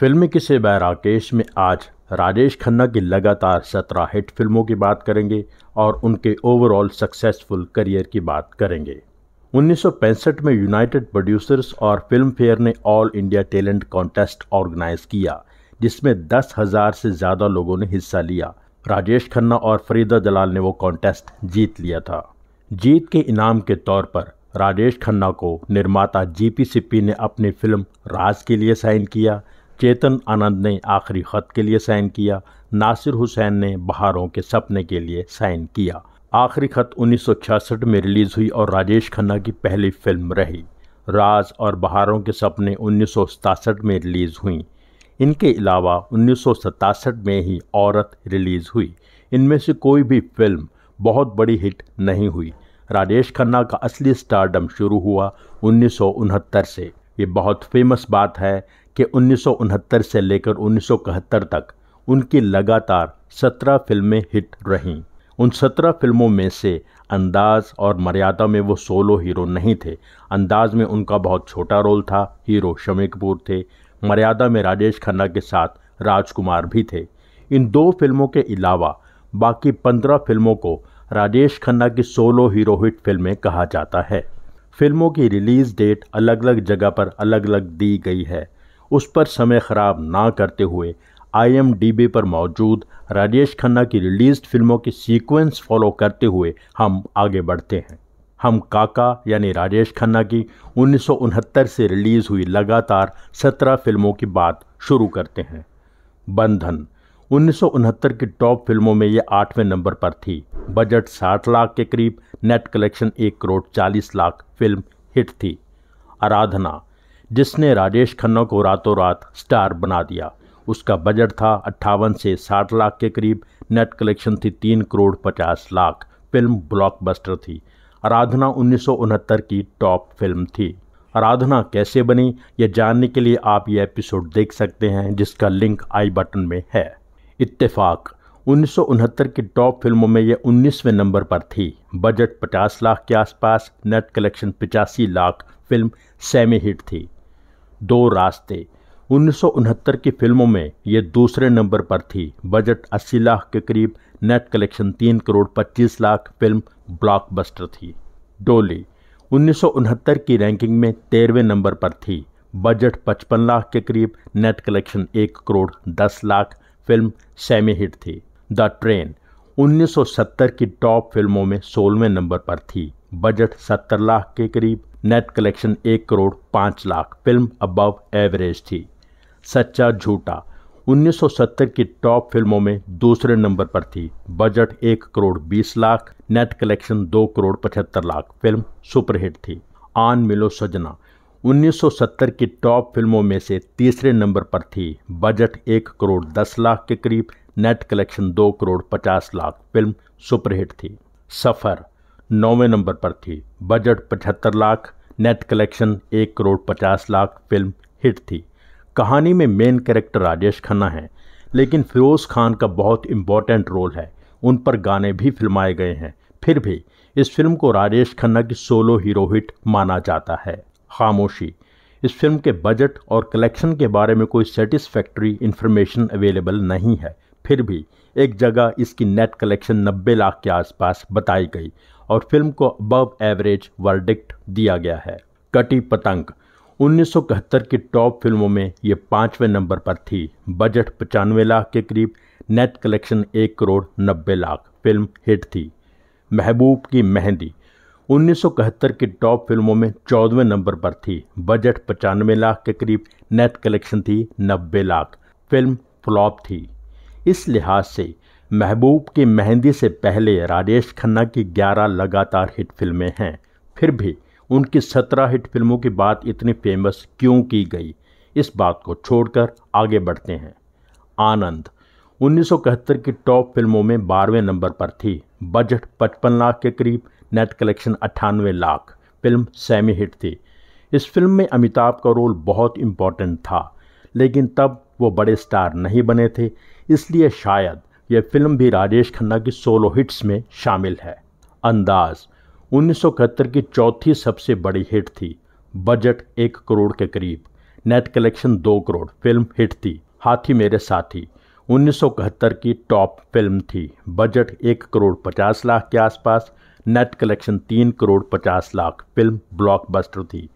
फिल्मी किसे बैराकेश में आज राजेश खन्ना की लगातार सत्रह हिट फिल्मों की बात करेंगे और उनके ओवरऑल सक्सेसफुल करियर की बात करेंगे 1965 में यूनाइटेड प्रोड्यूसर्स और फिल्म फेयर ने all India talent contest organise किया जिसमें दस हज़ार से ज़्यादा लोगों ने हिस्सा लिया राजेश खन्ना और फरीदा जलाल ने वो कॉन्टेस्ट जीत लिया था जीत के इनाम के तौर पर राजेश खन्ना को निर्माता जी पी ने अपनी फिल्म राज के लिए साइन किया चेतन आनंद ने आखिरी खत के लिए साइन किया नासिर हुसैन ने बहारों के सपने के लिए साइन किया आखिरी खत 1966 में रिलीज़ हुई और राजेश खन्ना की पहली फिल्म रही राज और बहारों के सपने उन्नीस में रिलीज़ हुई इनके अलावा उन्नीस में ही औरत रिलीज़ हुई इनमें से कोई भी फिल्म बहुत बड़ी हिट नहीं हुई राजेश खन्ना का असली स्टारडम शुरू हुआ उन्नीस से ये बहुत फेमस बात है कि उन्नीस से लेकर उन्नीस तक उनकी लगातार सत्रह फिल्में हिट रहीं उन सत्रह फिल्मों में से अंदाज और मर्यादा में वो सोलो हीरो नहीं थे अंदाज में उनका बहुत छोटा रोल था हीरो शमी कपूर थे मर्यादा में राजेश खन्ना के साथ राजकुमार भी थे इन दो फिल्मों के अलावा बाकी पंद्रह फिल्मों को राजेश खन्ना की सोलो हीरो हिट फिल्में कहा जाता है फिल्मों की रिलीज़ डेट अलग अलग जगह पर अलग अलग दी गई है उस पर समय ख़राब ना करते हुए आई पर मौजूद राजेश खन्ना की रिलीज फिल्मों की सीक्वेंस फॉलो करते हुए हम आगे बढ़ते हैं हम काका यानी राजेश खन्ना की उन्नीस से रिलीज़ हुई लगातार सत्रह फिल्मों की बात शुरू करते हैं बंधन उन्नीस की टॉप फिल्मों में ये आठवें नंबर पर थी बजट 60 लाख के करीब नेट कलेक्शन एक करोड़ 40 लाख फिल्म हिट थी आराधना जिसने राजेश खन्ना को रातों रात स्टार बना दिया उसका बजट था अट्ठावन से साठ लाख के करीब नेट कलेक्शन थी तीन करोड़ पचास लाख फिल्म ब्लॉकबस्टर थी आराधना उन्नीस की टॉप फिल्म थी आराधना कैसे बनी यह जानने के लिए आप ये एपिसोड देख सकते हैं जिसका लिंक आई बटन में है इत्तेफाक उन्नीस की टॉप फिल्मों में यह उन्नीसवें नंबर पर थी बजट 50 लाख के आसपास नेट कलेक्शन पिचासी लाख फिल्म सेमी हिट थी दो रास्ते उन्नीस की फिल्मों में ये दूसरे नंबर पर थी बजट 80 लाख के करीब net collection 3 crore 25 lakh film blockbuster थी डोली उन्नीस की रैंकिंग में तेरहवें नंबर पर थी बजट 55 लाख के करीब net collection 1 crore 10 lakh film semi hit थी द ट्रेन 1970 की टॉप फिल्मों में सोलहवें नंबर पर थी बजट 70 लाख के करीब नेट कलेक्शन एक करोड़ पाँच लाख फिल्म अबव एवरेज थी सच्चा झूठा 1970 की टॉप फिल्मों में दूसरे नंबर पर थी बजट एक करोड़ बीस लाख नेट कलेक्शन दो करोड़ पचहत्तर लाख फिल्म सुपरहिट थी आन मिलो सजना 1970 की टॉप फिल्मों में से तीसरे नंबर पर थी बजट एक करोड़ दस लाख के करीब नेट कलेक्शन दो करोड़ पचास लाख फिल्म सुपरहिट थी सफ़र नौवें नंबर पर थी बजट पचहत्तर लाख नेट कलेक्शन एक करोड़ पचास लाख फिल्म हिट थी कहानी में मेन कैरेक्टर राजेश खन्ना है लेकिन फिरोज़ खान का बहुत इम्पॉर्टेंट रोल है उन पर गाने भी फिल्माए गए हैं फिर भी इस फिल्म को राजेश खन्ना की सोलो हीरो हिट माना जाता है खामोशी इस फिल्म के बजट और कलेक्शन के बारे में कोई सेटिस्फैक्ट्री इन्फॉर्मेशन अवेलेबल नहीं है फिर भी एक जगह इसकी नेट कलेक्शन 90 लाख के आसपास बताई गई और फिल्म को अबव एवरेज वर्डिक्ट दिया गया है कटी पतंग उन्नीस की टॉप फिल्मों में ये पाँचवें नंबर पर थी बजट पचानवे लाख के करीब नेट कलेक्शन एक करोड़ नब्बे लाख फिल्म हिट थी महबूब की मेहंदी उन्नीस की टॉप फिल्मों में चौदहवें नंबर पर थी बजट पचानवे लाख के करीब नेट कलेक्शन थी नब्बे लाख फिल्म फ्लॉप थी इस लिहाज से महबूब की मेहंदी से पहले राजेश खन्ना की 11 लगातार हिट फिल्में हैं फिर भी उनकी 17 हिट फिल्मों की बात इतनी फेमस क्यों की गई इस बात को छोड़कर आगे बढ़ते हैं आनंद उन्नीस की टॉप फिल्मों में बारहवें नंबर पर थी बजट 55 लाख के करीब नेट कलेक्शन अट्ठानवे लाख फिल्म सेमी हिट थी इस फिल्म में अमिताभ का रोल बहुत इम्पॉर्टेंट था लेकिन तब वो बड़े स्टार नहीं बने थे इसलिए शायद यह फिल्म भी राजेश खन्ना की सोलो हिट्स में शामिल है अंदाज उन्नीस की चौथी सबसे बड़ी हिट थी बजट एक करोड़ के करीब नेट कलेक्शन दो करोड़ फिल्म हिट थी हाथी मेरे साथी उन्नीस की टॉप फिल्म थी बजट एक करोड़ पचास लाख के आसपास नेट कलेक्शन तीन करोड़ पचास लाख फिल्म ब्लॉकबस्टर थी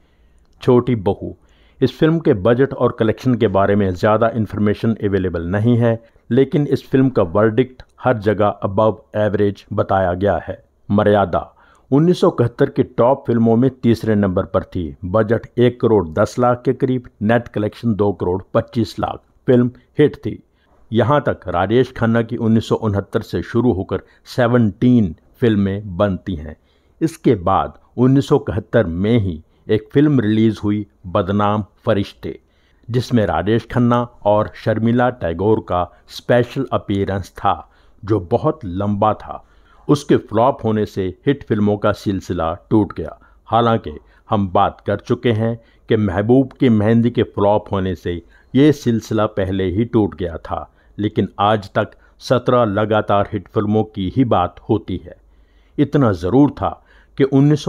छोटी बहू इस फिल्म के बजट और कलेक्शन के बारे में ज़्यादा इन्फॉर्मेशन अवेलेबल नहीं है लेकिन इस फिल्म का वर्डिक्ट हर जगह अबव एवरेज बताया गया है मर्यादा उन्नीस की टॉप फिल्मों में तीसरे नंबर पर थी बजट एक करोड़ दस लाख के करीब नेट कलेक्शन दो करोड़ पच्चीस लाख फिल्म हिट थी यहाँ तक राजेश खन्ना की उन्नीस से शुरू होकर 17 फिल्में बनती हैं इसके बाद उन्नीस में ही एक फिल्म रिलीज़ हुई बदनाम फरिश्ते जिसमें राजेश खन्ना और शर्मिला टैगोर का स्पेशल अपीयरेंस था जो बहुत लंबा था उसके फ्लॉप होने से हिट फिल्मों का सिलसिला टूट गया हालांकि हम बात कर चुके हैं कि महबूब की मेहंदी के फ्लॉप होने से ये सिलसिला पहले ही टूट गया था लेकिन आज तक सत्रह लगातार हिट फिल्मों की ही बात होती है इतना ज़रूर था कि उन्नीस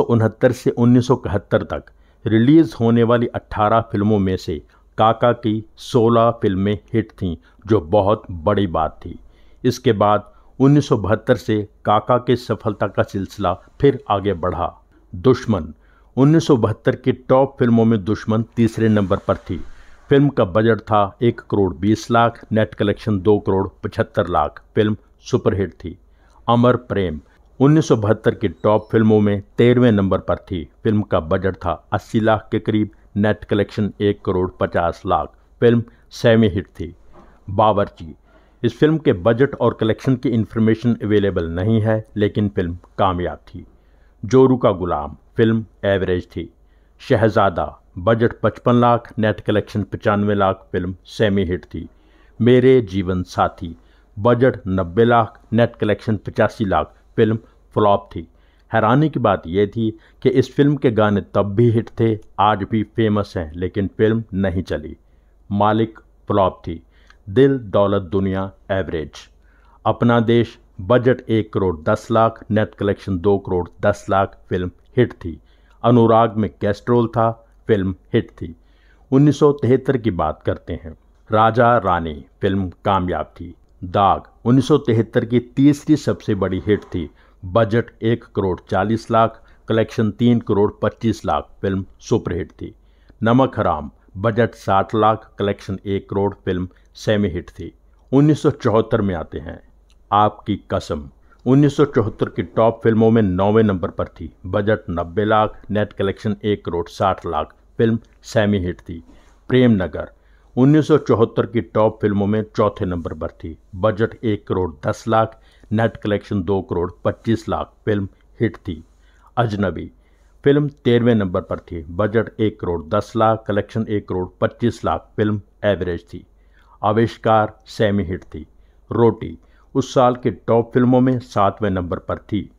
से उन्नीस तक रिलीज़ होने वाली 18 फिल्मों में से काका की 16 फिल्में हिट थीं जो बहुत बड़ी बात थी इसके बाद उन्नीस से काका के सफलता का सिलसिला फिर आगे बढ़ा दुश्मन उन्नीस की टॉप फिल्मों में दुश्मन तीसरे नंबर पर थी फिल्म का बजट था एक करोड़ बीस लाख नेट कलेक्शन दो करोड़ पचहत्तर लाख फिल्म सुपरहिट थी अमर प्रेम उन्नीस की टॉप फिल्मों में तेरहवें नंबर पर थी फिल्म का बजट था अस्सी लाख के करीब नेट कलेक्शन एक करोड़ पचास लाख फिल्म सेमी हिट थी बावरची इस फिल्म के बजट और कलेक्शन की इन्फॉर्मेशन अवेलेबल नहीं है लेकिन फिल्म कामयाब थी जोरू का गुलाम फिल्म एवरेज थी शहजादा बजट पचपन लाख नेट कलेक्शन पचानवे लाख फिल्म सेमी हिट थी मेरे जीवन साथी बजट नब्बे लाख नेट कलेक्शन पचासी लाख फिल्म फ्लॉप थी हैरानी की बात यह थी कि इस फिल्म के गाने तब भी हिट थे आज भी फेमस हैं लेकिन फिल्म नहीं चली मालिक फ्लॉप थी दिल दौलत दुनिया एवरेज अपना देश बजट एक करोड़ दस लाख नेट कलेक्शन दो करोड़ दस लाख फिल्म हिट थी अनुराग में गेस्ट रोल था फिल्म हिट थी 1973 की बात करते हैं राजा रानी फिल्म कामयाब थी दाग 1973 की तीसरी सबसे बड़ी हिट थी बजट एक करोड़ चालीस लाख कलेक्शन तीन करोड़ पच्चीस लाख फिल्म सुपरहिट थी नमक हराम बजट साठ लाख कलेक्शन एक करोड़ फिल्म सेमी हिट थी 1974 में आते हैं आपकी कसम 1974 की टॉप फिल्मों में नौवें नंबर पर थी बजट 90 लाख नेट कलेक्शन एक करोड़ साठ लाख फिल्म सेमी हिट थी प्रेम नगर 1974 की टॉप फिल्मों में चौथे नंबर पर थी बजट एक करोड़ दस लाख नेट कलेक्शन दो करोड़ पच्चीस लाख फिल्म हिट थी अजनबी फिल्म तेरहवें नंबर पर थी बजट एक करोड़ दस लाख कलेक्शन एक करोड़ पच्चीस लाख फिल्म एवरेज थी आविष्कार सेमी हिट थी रोटी उस साल की टॉप फिल्मों में सातवें नंबर पर थी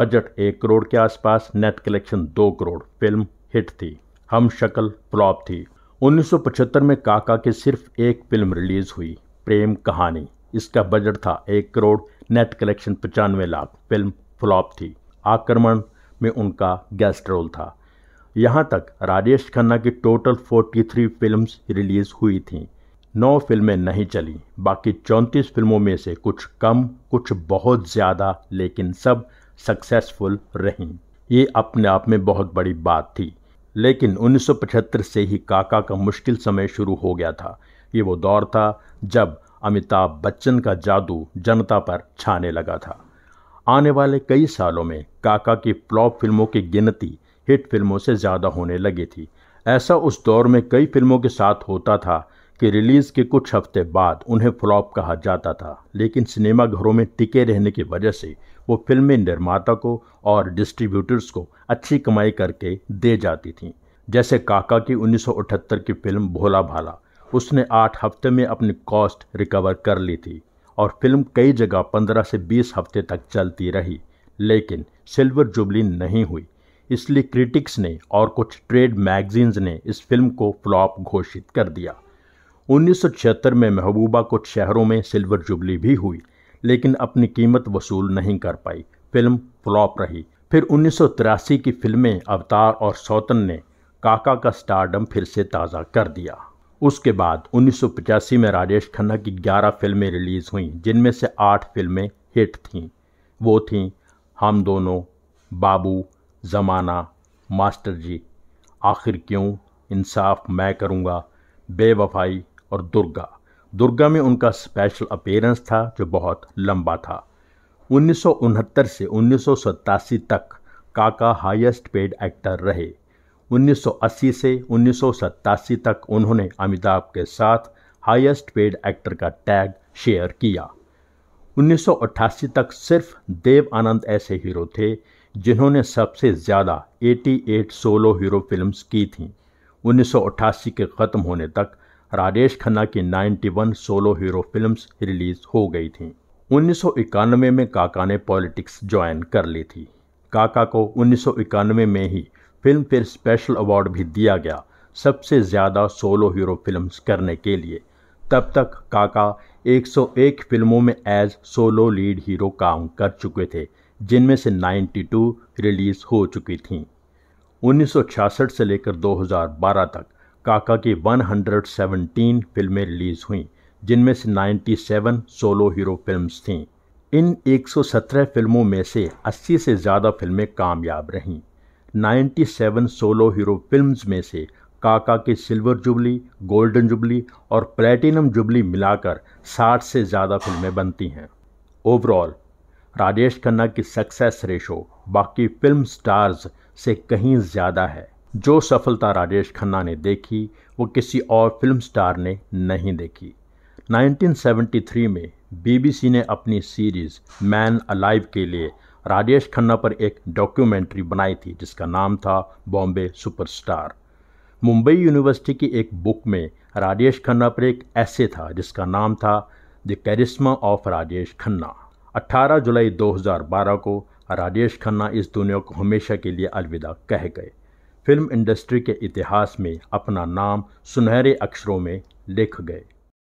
बजट एक करोड़ के आसपास नेट कलेक्शन दो करोड़ फिल्म हिट थी हम शक्ल फ्लॉप थी 1975 में काका के सिर्फ एक फिल्म रिलीज़ हुई प्रेम कहानी इसका बजट था एक करोड़ नेट कलेक्शन पचानवे लाख फिल्म फ्लॉप थी आक्रमण में उनका गेस्ट रोल था यहाँ तक राजेश खन्ना की टोटल 43 फिल्म्स रिलीज़ हुई थी नौ फिल्में नहीं चली बाकी चौंतीस फिल्मों में से कुछ कम कुछ बहुत ज़्यादा लेकिन सब सक्सेसफुल रहीं ये अपने आप में बहुत बड़ी बात थी लेकिन 1975 से ही काका का मुश्किल समय शुरू हो गया था ये वो दौर था जब अमिताभ बच्चन का जादू जनता पर छाने लगा था आने वाले कई सालों में काका की फ्लॉप फिल्मों की गिनती हिट फिल्मों से ज़्यादा होने लगी थी ऐसा उस दौर में कई फिल्मों के साथ होता था कि रिलीज़ के कुछ हफ्ते बाद उन्हें फ्लॉप कहा जाता था लेकिन सिनेमाघरों में टिके रहने की वजह से वो फिल्में निर्माता को और डिस्ट्रीब्यूटर्स को अच्छी कमाई करके दे जाती थीं जैसे काका की 1978 की फिल्म भोला भाला उसने आठ हफ्ते में अपनी कॉस्ट रिकवर कर ली थी और फिल्म कई जगह पंद्रह से बीस हफ्ते तक चलती रही लेकिन सिल्वर जुबली नहीं हुई इसलिए क्रिटिक्स ने और कुछ ट्रेड मैगजीन्स ने इस फिल्म को फ्लॉप घोषित कर दिया 1976 में महबूबा कुछ शहरों में सिल्वर जुबली भी हुई लेकिन अपनी कीमत वसूल नहीं कर पाई फिल्म फ्लॉप रही फिर उन्नीस की फिल्में अवतार और सौतन ने काका का स्टारडम फिर से ताज़ा कर दिया उसके बाद उन्नीस में राजेश खन्ना की 11 फिल्में रिलीज़ हुईं जिनमें से आठ फिल्में हिट थीं वो थीं हम दोनों बाबू ज़माना मास्टर जी आखिर क्यों इंसाफ मैं करूँगा बेवफाई और दुर्गा दुर्गा में उनका स्पेशल अपेयरेंस था जो बहुत लंबा था उन्नीस से उन्नीस तक काका हाईएस्ट पेड एक्टर रहे 1980 से उन्नीस तक उन्होंने अमिताभ के साथ हाईएस्ट पेड एक्टर का टैग शेयर किया 1988 तक सिर्फ देव आनंद ऐसे हीरो थे जिन्होंने सबसे ज़्यादा 88 सोलो हीरो फिल्म्स की थीं 1988 के ख़त्म होने तक राजेश खन्ना की 91 सोलो हीरो फिल्म्स रिलीज हो गई थीं। 1991 में काका ने पॉलिटिक्स ज्वाइन कर ली थी काका को 1991 में ही फिल्म फेयर स्पेशल अवार्ड भी दिया गया सबसे ज़्यादा सोलो हीरो फिल्म्स करने के लिए तब तक काका 101 फिल्मों में एज सोलो लीड हीरो काम कर चुके थे जिनमें से 92 रिलीज़ हो चुकी थीं 1966 से लेकर 2012 तक काका की 117 फिल्में रिलीज़ हुई जिनमें से 97 सोलो हीरो फिल्म्स थीं इन 117 फिल्मों में से 80 से ज़्यादा फिल्में कामयाब रहीं 97 सोलो हीरो फिल्म्स में से काका की सिल्वर जुबली गोल्डन जुबली और प्लेटिनम जुबली मिलाकर 60 से ज़्यादा फिल्में बनती हैं ओवरऑल राजेश खन्ना की सक्सेस रेशो बाकी फिल्म स्टार्स से कहीं ज़्यादा है जो सफलता राजेश खन्ना ने देखी वो किसी और फिल्म स्टार ने नहीं देखी 1973 में बीबीसी ने अपनी सीरीज़ मैन अलाइव के लिए राजेश खन्ना पर एक डॉक्यूमेंट्री बनाई थी जिसका नाम था बॉम्बे सुपरस्टार मुंबई यूनिवर्सिटी की एक बुक में राजेश खन्ना पर एक ऐसे था जिसका नाम था the charisma of Rajesh Khanna 18 जुलाई 2012 को राजेश खन्ना इस दुनिया को हमेशा के लिए अलविदा कह गए फिल्म इंडस्ट्री के इतिहास में अपना नाम सुनहरे अक्षरों में लिख गए